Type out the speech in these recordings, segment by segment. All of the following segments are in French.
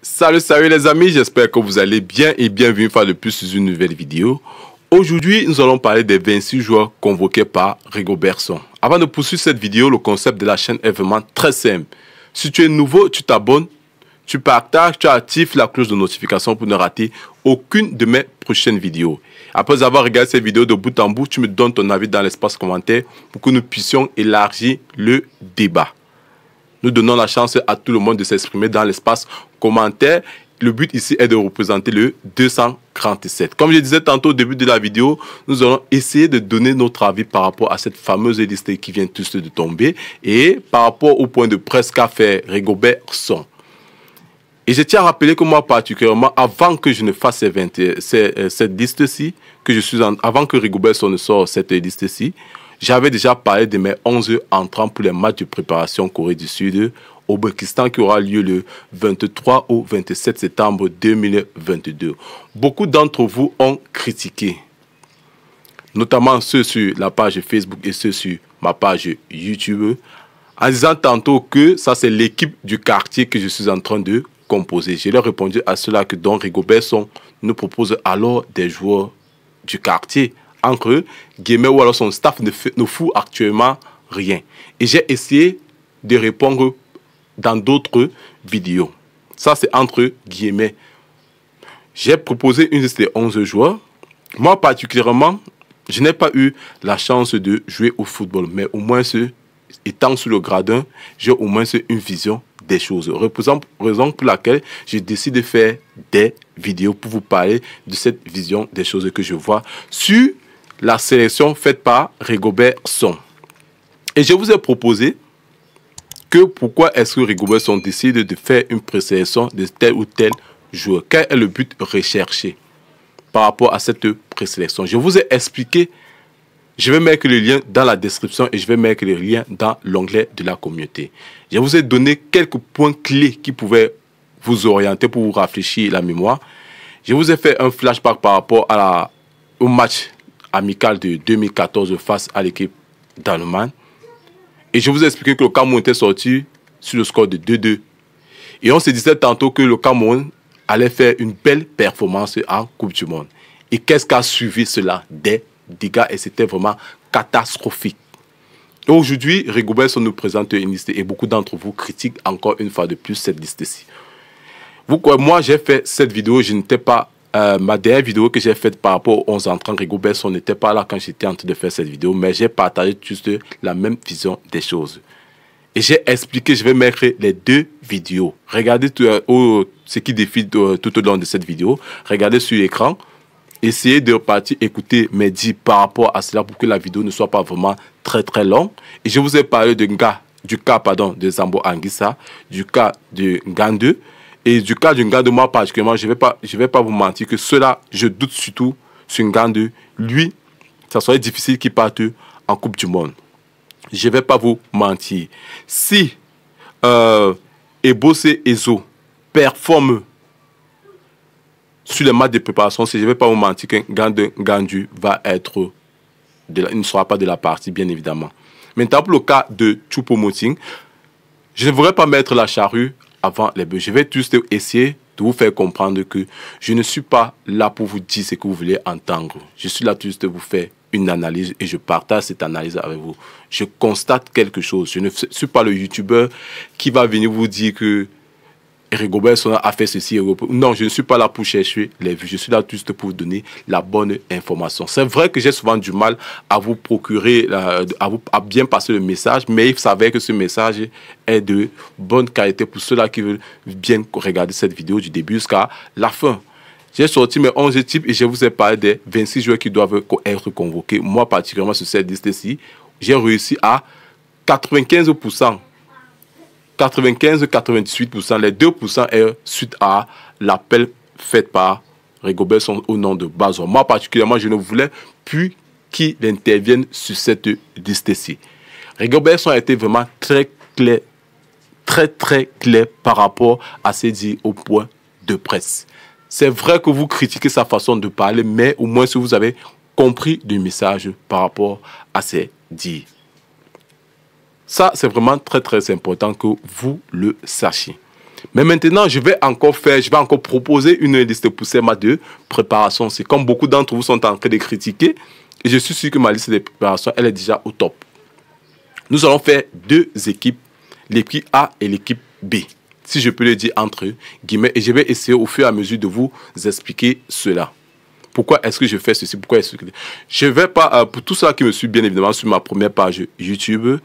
Salut, salut les amis, j'espère que vous allez bien et bienvenue une fois de plus sur une nouvelle vidéo. Aujourd'hui, nous allons parler des 26 joueurs convoqués par Rigo Berson. Avant de poursuivre cette vidéo, le concept de la chaîne est vraiment très simple. Si tu es nouveau, tu t'abonnes, tu partages, tu actives la cloche de notification pour ne rater aucune de mes prochaines vidéos. Après avoir regardé cette vidéo de bout en bout, tu me donnes ton avis dans l'espace commentaire pour que nous puissions élargir le débat. Nous donnons la chance à tout le monde de s'exprimer dans l'espace commentaire. Le but ici est de représenter le 237. Comme je disais tantôt au début de la vidéo, nous allons essayer de donner notre avis par rapport à cette fameuse liste qui vient juste de tomber et par rapport au point de presse qu'a fait Rigobertson. Et je tiens à rappeler que moi particulièrement, avant que je ne fasse euh, cette liste-ci, que je suis avant que Rigobertson ne sorte cette liste-ci, j'avais déjà parlé de mes 11 entrants pour les matchs de préparation Corée du Sud au Pakistan qui aura lieu le 23 au 27 septembre 2022. Beaucoup d'entre vous ont critiqué, notamment ceux sur la page Facebook et ceux sur ma page YouTube, en disant tantôt que ça c'est l'équipe du quartier que je suis en train de composer. Je leur répondu à cela que Don Rigobertson nous propose alors des joueurs du quartier entre guillemets, ou alors son staff ne, fait, fout actuellement rien. Et j'ai essayé de répondre dans d'autres vidéos. Ça, c'est entre guillemets. J'ai proposé une liste de 11 joueurs. Moi, particulièrement, je n'ai pas eu la chance de jouer au football, mais au moins, étant sur le gradin, j'ai au moins une vision des choses. Raison pour laquelle j'ai décidé de faire des vidéos pour vous parler de cette vision des choses que je vois sur la sélection faite par Rigobert Son. Et je vous ai proposé que pourquoi est-ce que Rigobert Son décide de faire une présélection de tel ou tel joueur Quel est le but recherché par rapport à cette présélection Je vous ai expliqué, je vais mettre le lien dans la description et je vais mettre le lien dans l'onglet de la communauté. Je vous ai donné quelques points clés qui pouvaient vous orienter pour vous rafraîchir la mémoire. Je vous ai fait un flashback par rapport à la, au match amical de 2014 face à l'équipe d'Allemagne. Et je vous ai expliqué que le Cameroun était sorti sur le score de 2-2. Et on se disait tantôt que le Cameroun allait faire une belle performance en Coupe du Monde. Et qu'est-ce qu'a suivi cela Des dégâts, et c'était vraiment catastrophique. Aujourd'hui, Rigobert nous présente une liste et beaucoup d'entre vous critiquent encore une fois de plus cette liste-ci. Vous, moi, j'ai fait cette vidéo, je n'étais pas euh, ma dernière vidéo que j'ai faite par rapport aux 11 entrants, Rigobert on n'était pas là quand j'étais en train de faire cette vidéo, mais j'ai partagé juste la même vision des choses. Et j'ai expliqué, je vais mettre les deux vidéos. Regardez euh, ce qui défile euh, tout au long de cette vidéo. Regardez sur l'écran. Essayez de repartir écouter mes dits par rapport à cela pour que la vidéo ne soit pas vraiment très très longue. Et je vous ai parlé de du cas pardon, de Zambo Anguissa, du cas de 2. Et du cas d'une garde, moi particulièrement, je ne vais, pas, je vais pas vous mentir que cela, je doute surtout sur une de Lui, ça serait difficile qu'il parte en Coupe du Monde. Je ne vais pas vous mentir. Si euh, et Ezo performe sur les matchs de préparation, si je ne vais pas vous mentir qu'un Gandu, Gandu va être de il ne sera pas de la partie, bien évidemment. Maintenant, pour le cas de choupo je ne voudrais pas mettre la charrue avant les Je vais juste essayer de vous faire comprendre que je ne suis pas là pour vous dire ce que vous voulez entendre. Je suis là juste pour vous faire une analyse et je partage cette analyse avec vous. Je constate quelque chose. Je ne suis pas le youtubeur qui va venir vous dire que Eric a fait ceci. Non, je ne suis pas là pour chercher les vues. Je suis là juste pour vous donner la bonne information. C'est vrai que j'ai souvent du mal à vous procurer, euh, à, bien passer le message, mais il savait que ce message est de bonne qualité pour ceux-là qui veulent bien regarder cette vidéo du début jusqu'à la fin. J'ai sorti mes 11 types et je vous ai parlé des 26 joueurs qui doivent être convoqués. Moi, particulièrement sur cette liste-ci, j'ai réussi à 95% 95-98%, les 2% est suite à l'appel fait par Rigobertson au nom de Bazon. Moi particulièrement, je ne voulais plus qu'il intervienne sur cette liste-ci. Rigobertson a été vraiment très clair, très très clair par rapport à ses dit au point de presse. C'est vrai que vous critiquez sa façon de parler, mais au moins si vous avez compris du message par rapport à ses dits. Ça, c'est vraiment très, très important que vous le sachiez. Mais maintenant, je vais encore faire, je vais encore proposer une liste pour ces matchs de préparation. C'est comme beaucoup d'entre vous sont en train de critiquer. Et je suis sûr que ma liste de préparation, elle est déjà au top. Nous allons faire deux équipes, l'équipe A et l'équipe B, si je peux le dire entre guillemets. Et je vais essayer au fur et à mesure de vous expliquer cela. Pourquoi est-ce que je fais ceci Pourquoi est-ce que je vais pas euh, pour tout ça qui me suit bien évidemment sur ma première page YouTube,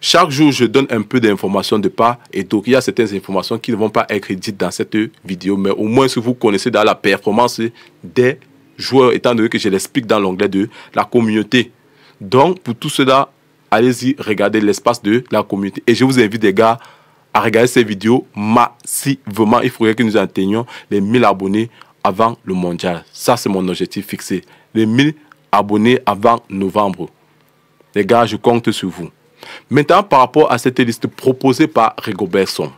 chaque jour, je donne un peu d'informations de part et donc Il y a certaines informations qui ne vont pas être dites dans cette vidéo, mais au moins si vous connaissez dans la performance des joueurs, étant donné que je l'explique dans l'onglet de la communauté. Donc, pour tout cela, allez-y, regardez l'espace de la communauté. Et je vous invite, les gars, à regarder ces vidéos massivement. Il faudrait que nous atteignions les 1000 abonnés avant le mondial. Ça, c'est mon objectif fixé. Les 1000 abonnés avant novembre. Les gars, je compte sur vous. Maintenant, par rapport à cette liste proposée par Rigobertson,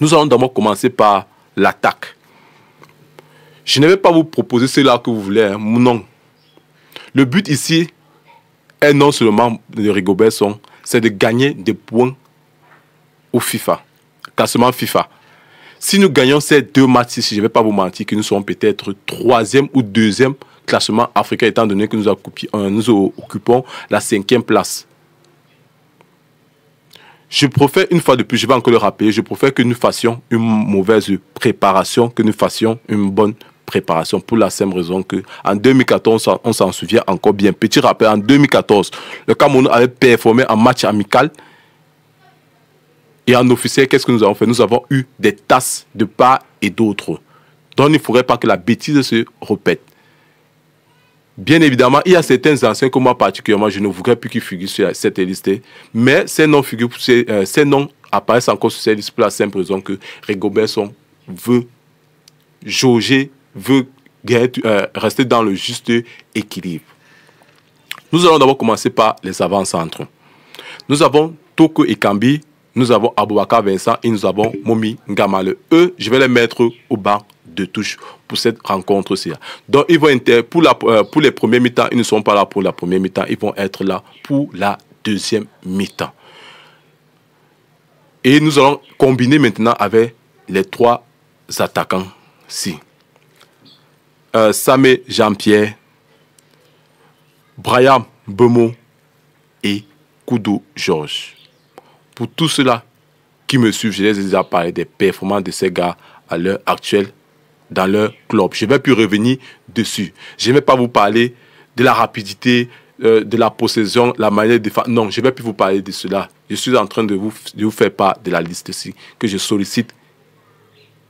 nous allons d'abord commencer par l'attaque. Je ne vais pas vous proposer cela que vous voulez, hein, non. Le but ici est non seulement de Rigobertson, c'est de gagner des points au FIFA, classement FIFA. Si nous gagnons ces deux matchs ici, je ne vais pas vous mentir que nous serons peut-être troisième ou deuxième classement africain, étant donné que nous, euh, occupons la cinquième place. Je préfère, une fois de plus, je vais encore le rappeler, je préfère que nous fassions une mauvaise préparation, que nous fassions une bonne préparation pour la même raison que en 2014, on s'en souvient encore bien. Petit rappel, en 2014, le Cameroun avait performé un match amical. Et en officier qu'est-ce que nous avons fait Nous avons eu des tasses de part et d'autre. Donc il ne faudrait pas que la bêtise se répète. Bien évidemment, il y a certains anciens que moi particulièrement, je ne voudrais plus qu'ils figurent sur cette liste, mais ces noms, figurent, euh, ces, noms apparaissent encore sur cette liste pour la simple raison que Rigobertson veut jauger, veut euh, rester dans le juste équilibre. Nous allons d'abord commencer par les avant-centres. Nous avons Toko et Kambi, nous avons Abouaka Vincent et nous avons Momi Ngamale. Eux, je vais les mettre au banc de touches pour cette rencontre ci Donc, ils vont être pour, la, euh, pour les premiers mi-temps, ils ne sont pas là pour la première mi-temps, ils vont être là pour la deuxième mi-temps. Et nous allons combiner maintenant avec les trois attaquants. Si. Euh, Samé Jean-Pierre, Brian Bemo et Koudou Georges. Pour tout cela qui me suivent, je les ai déjà parlé des performances de ces gars à l'heure actuelle dans leur club. Je ne vais plus revenir dessus. Je ne vais pas vous parler de la rapidité, euh, de la possession, la manière de faire. Non, je ne vais plus vous parler de cela. Je suis en train de vous, vous faire part de la liste ici, que je sollicite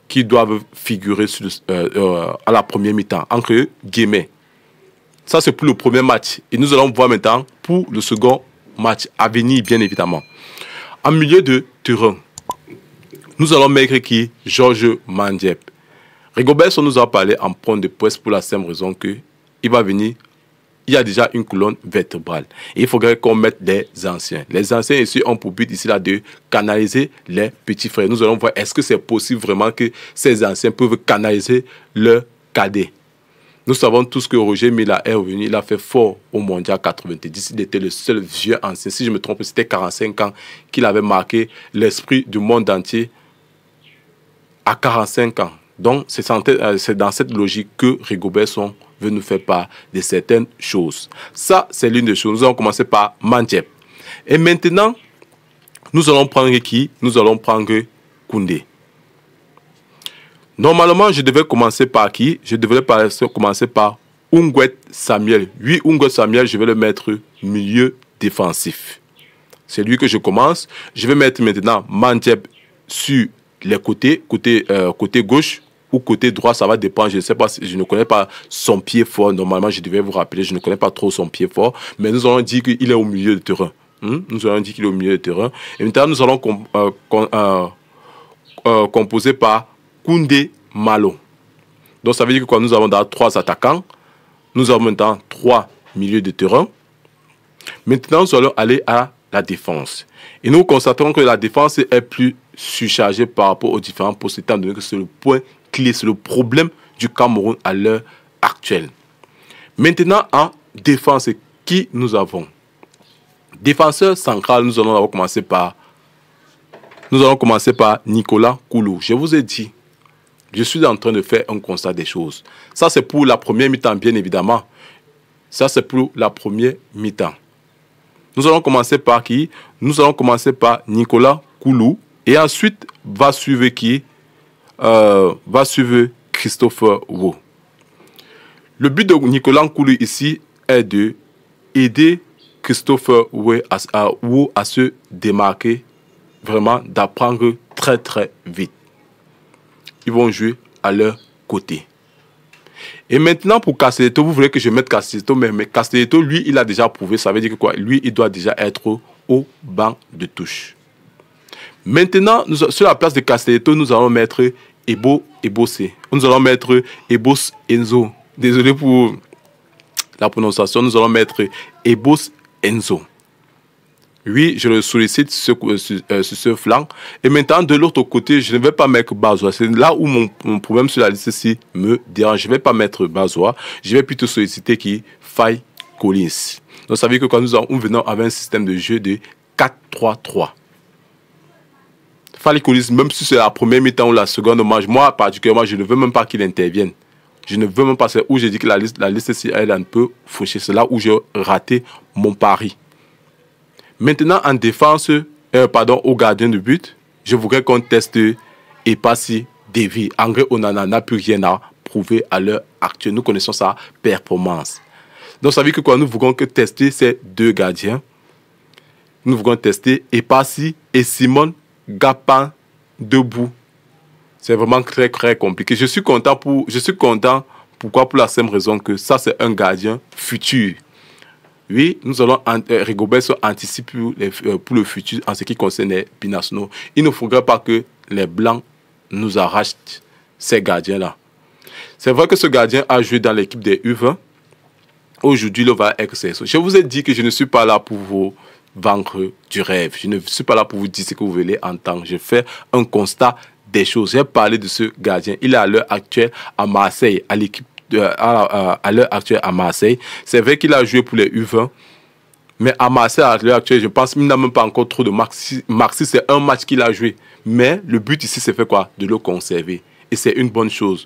qui doivent figurer euh, euh, à la première mi-temps, entre guillemets. Ça, c'est pour le premier match. Et nous allons voir maintenant pour le second match à venir, bien évidemment. En milieu de terrain, nous allons mettre qui Georges Mandep. Rigobert nous a parlé en point de presse pour la même raison que il va venir il y a déjà une colonne vertébrale. il faudrait qu'on mette des anciens. Les anciens ici ont pour but ici là de canaliser les petits frères. Nous allons voir est-ce que c'est possible vraiment que ces anciens peuvent canaliser le cadet. Nous savons tous que Roger Mila est revenu, il a fait fort au Mondial 90. Il était le seul vieux ancien, si je me trompe, c'était 45 ans qu'il avait marqué l'esprit du monde entier à 45 ans. Donc, euh, c'est dans cette logique que Rigobertson veut nous faire part de certaines choses. Ça, c'est l'une des choses. Nous allons commencer par Mandjep. Et maintenant, nous allons prendre qui Nous allons prendre Koundé. Normalement, je devais commencer par qui Je devais commencer par Unguet Samuel. Oui, Unguet Samuel, je vais le mettre milieu défensif. C'est lui que je commence. Je vais mettre maintenant Mandjeb sur les côtés, côté euh, gauche côté droit, ça va dépendre. Je ne sais pas, je ne connais pas son pied fort. Normalement, je devais vous rappeler, je ne connais pas trop son pied fort. Mais nous allons dire qu'il est au milieu de terrain. Hmm? Nous allons dire qu'il est au milieu de terrain. Et maintenant, nous allons euh, euh, euh, composer par Koundé Malo. Donc, ça veut dire que quand nous avons trois attaquants, nous avons maintenant trois milieux de terrain. Maintenant, nous allons aller à la défense. Et nous constatons que la défense est plus surchargée par rapport aux différents postes, étant donné que c'est le point c'est le problème du Cameroun à l'heure actuelle. Maintenant, en défense, qui nous avons Défenseur central, nous allons commencer par nous allons commencer par Nicolas Koulou. Je vous ai dit, je suis en train de faire un constat des choses. Ça, c'est pour la première mi-temps, bien évidemment. Ça, c'est pour la première mi-temps. Nous allons commencer par qui Nous allons commencer par Nicolas Koulou. Et ensuite, va suivre qui euh, va suivre Christopher Wu. Le but de Nicolas Koulou ici est de aider Christopher Wu à, se démarquer, vraiment d'apprendre très très vite. Ils vont jouer à leur côté. Et maintenant, pour Castelletto, vous voulez que je mette Castelletto, mais, Castelletto, lui, il a déjà prouvé, ça veut dire quoi Lui, il doit déjà être au banc de touche. Maintenant, sur la place de Castelletto, nous allons mettre Ebo Ebosse. Nous allons mettre Ebos Enzo. Désolé pour la prononciation. Nous allons mettre Ebos Enzo. Oui, je le sollicite sur, ce euh, euh, flanc. Et maintenant, de l'autre côté, je ne vais pas mettre Bazoa. C'est là où mon, problème sur la liste ici me dérange. Je ne vais pas mettre Bazoa. Je vais plutôt solliciter qui faille Collins. Donc, savez que quand nous, en, nous venons avec un système de jeu de 4-3-3. Fallait dise, même si c'est la première mi-temps ou la seconde match, moi particulièrement, je ne veux même pas qu'il intervienne. Je ne veux même pas. C'est où j'ai dit que la liste, la liste si elle est peut peu C'est là où j'ai raté mon pari. Maintenant, en défense, euh, pardon, au gardien de but, je voudrais qu'on teste et pas si Devi. André Onana n'a plus rien à prouver à l'heure actuelle. Nous connaissons sa performance. Donc, ça veut que quoi, nous voulons que tester ces deux gardiens. Nous voulons tester et pas si et Simone gapant, debout. C'est vraiment très, très compliqué. Je suis content pour, je suis content. Pourquoi Pour la même raison que ça, c'est un gardien futur. Oui, nous allons, euh, Rigobert anticiper euh, pour, le futur en ce qui concerne les Il ne faudrait pas que les Blancs nous arrachent ces gardiens-là. C'est vrai que ce gardien a joué dans l'équipe des U20. Aujourd'hui, le va exercer. Je vous ai dit que je ne suis pas là pour vous vaincre du rêve. Je ne suis pas là pour vous dire ce que vous voulez entendre. Je fais un constat des choses. J'ai parlé de ce gardien. Il est à l'heure actuelle à Marseille, à l'équipe à, à l'heure actuelle à Marseille. C'est vrai qu'il a joué pour les U20, mais à Marseille, à l'heure actuelle, je pense qu'il n'a même pas encore trop de Marxis. c'est un match qu'il a joué. Mais le but ici, c'est fait quoi De le conserver. Et c'est une bonne chose.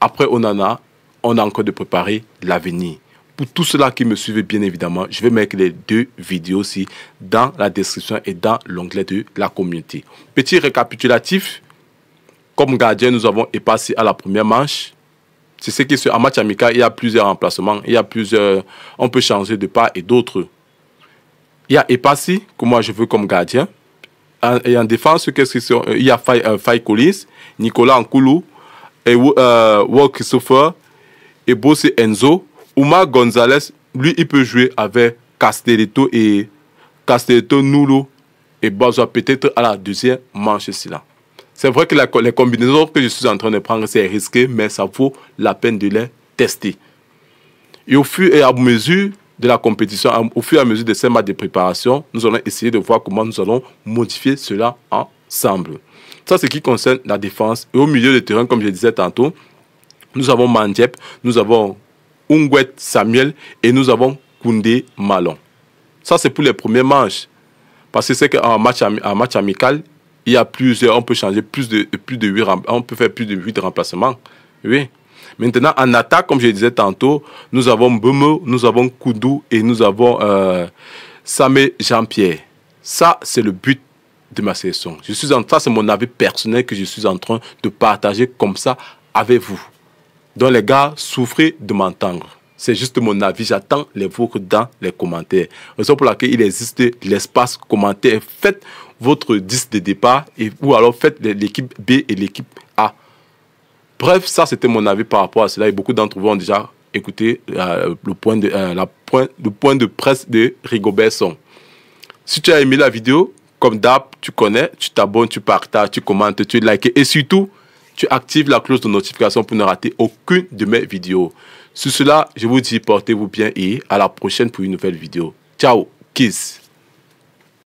Après Onana, on a encore de préparer l'avenir. Pour tous ceux-là qui me suivent, bien évidemment, je vais mettre les deux vidéos aussi dans la description et dans l'onglet de la communauté. Petit récapitulatif. Comme gardien, nous avons passé à la première manche. C'est ce qui se un match amical, il y a plusieurs remplacements. il y a plusieurs, on peut changer de part et d'autres. Il y a Epassi, que moi je veux comme gardien. Et en défense, qu'est-ce euh, Il y a Faye, euh, Nicolas Nkoulou, et, Christopher, euh, et Bosse Enzo. Omar Gonzalez, lui, il peut jouer avec Castelletto et Castelletto, Nulo et Bazoa peut-être à la deuxième manche ici là. C'est vrai que les combinaisons que je suis en train de prendre, c'est risqué, mais ça vaut la peine de les tester. Et au fur et à mesure de la compétition, au fur et à mesure de ces matchs de préparation, nous allons essayer de voir comment nous allons modifier cela ensemble. Ça, c'est ce qui concerne la défense. Et au milieu de terrain, comme je disais tantôt, nous avons Mandjep, nous avons Ungwet Samuel et nous avons Koundé Malon. Ça, c'est pour les premiers manches. Parce que c'est qu'en match, amical, il y a plusieurs, on peut changer plus de, plus de 8, on peut faire plus de 8 remplacements. Oui. Maintenant, en attaque, comme je disais tantôt, nous avons Bemo, nous avons Koudou et nous avons euh, Samé Jean-Pierre. Ça, c'est le but de ma session. Je suis en, ça, c'est mon avis personnel que je suis en train de partager comme ça avec vous. Donc les gars, souffrez de m'entendre. C'est juste mon avis. J'attends les vôtres dans les commentaires. Raison pour laquelle il existe l'espace commentaire. Faites votre disque de départ et, ou alors faites l'équipe B et l'équipe A. Bref, ça c'était mon avis par rapport à cela et beaucoup d'entre vous ont déjà écouté euh, le, point de, euh, la le point de presse de Rigobertson. Si tu as aimé la vidéo, comme d'hab, tu connais, tu t'abonnes, tu partages, tu commentes, tu likes et surtout, tu actives la clause de notification pour ne rater aucune de mes vidéos. Sur cela, je vous dis portez-vous bien et à la prochaine pour une nouvelle vidéo. Ciao, kiss